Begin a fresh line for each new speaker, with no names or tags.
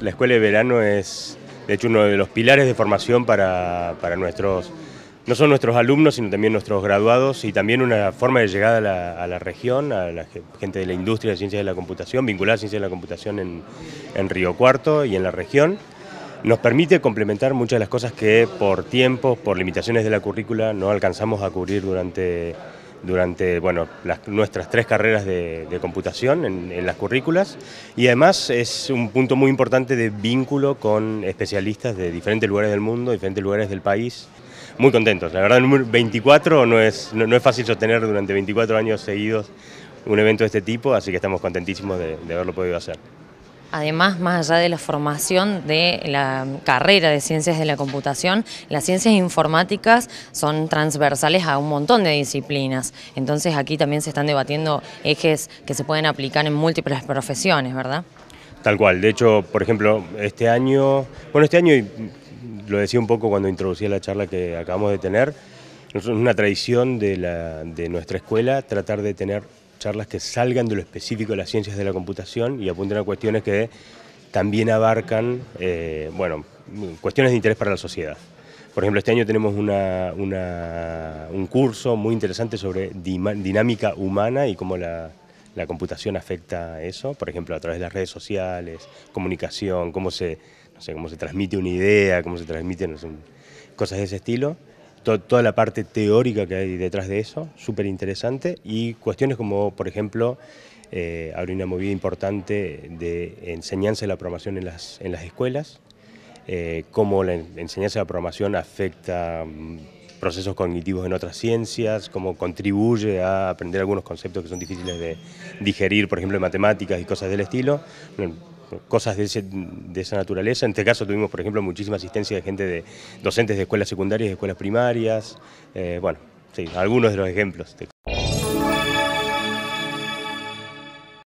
La escuela de verano es, de hecho, uno de los pilares de formación para, nuestros, no solo nuestros alumnos, sino también nuestros graduados y también una forma de llegada a la, región, a la gente de la industria de ciencias de la computación, vinculada a ciencias de la computación en, en Río Cuarto y en la región. Nos permite complementar muchas de las cosas que por tiempos, por limitaciones de la currícula, no alcanzamos a cubrir durante durante bueno, nuestras tres carreras de, computación en, las currículas y además es un punto muy importante de vínculo con especialistas de diferentes lugares del mundo, diferentes lugares del país. Muy contentos, la verdad 24 no es, fácil sostener durante 24 años seguidos un evento de este tipo, así que estamos contentísimos de haberlo podido hacer.
Además, más allá de la formación de la carrera de ciencias de la computación, las ciencias informáticas son transversales a un montón de disciplinas. Entonces aquí también se están debatiendo ejes que se pueden aplicar en múltiples profesiones, ¿verdad?
Tal cual. De hecho, por ejemplo, este año, bueno, este año, lo decía un poco cuando introducía la charla que acabamos de tener, es una tradición de, de nuestra escuela tratar de tener charlas que salgan de lo específico de las ciencias de la computación y apunten a cuestiones que también abarcan, eh, bueno, cuestiones de interés para la sociedad. Por ejemplo, este año tenemos un curso muy interesante sobre dinámica humana y cómo la, computación afecta eso, por ejemplo, a través de las redes sociales, comunicación, cómo se, no sé, cómo se transmite una idea, cómo se transmiten cosas de ese estilo toda la parte teórica que hay detrás de eso, súper interesante, y cuestiones como, por ejemplo, eh, una movida importante de enseñanza de la programación en las, en las escuelas, eh, cómo la enseñanza de la programación afecta mm, procesos cognitivos en otras ciencias, cómo contribuye a aprender algunos conceptos que son difíciles de digerir, por ejemplo, en matemáticas y cosas del estilo cosas de, esa naturaleza. En este caso tuvimos, por ejemplo, muchísima asistencia de gente de docentes de escuelas secundarias, de escuelas primarias, eh, bueno, sí, algunos de los ejemplos.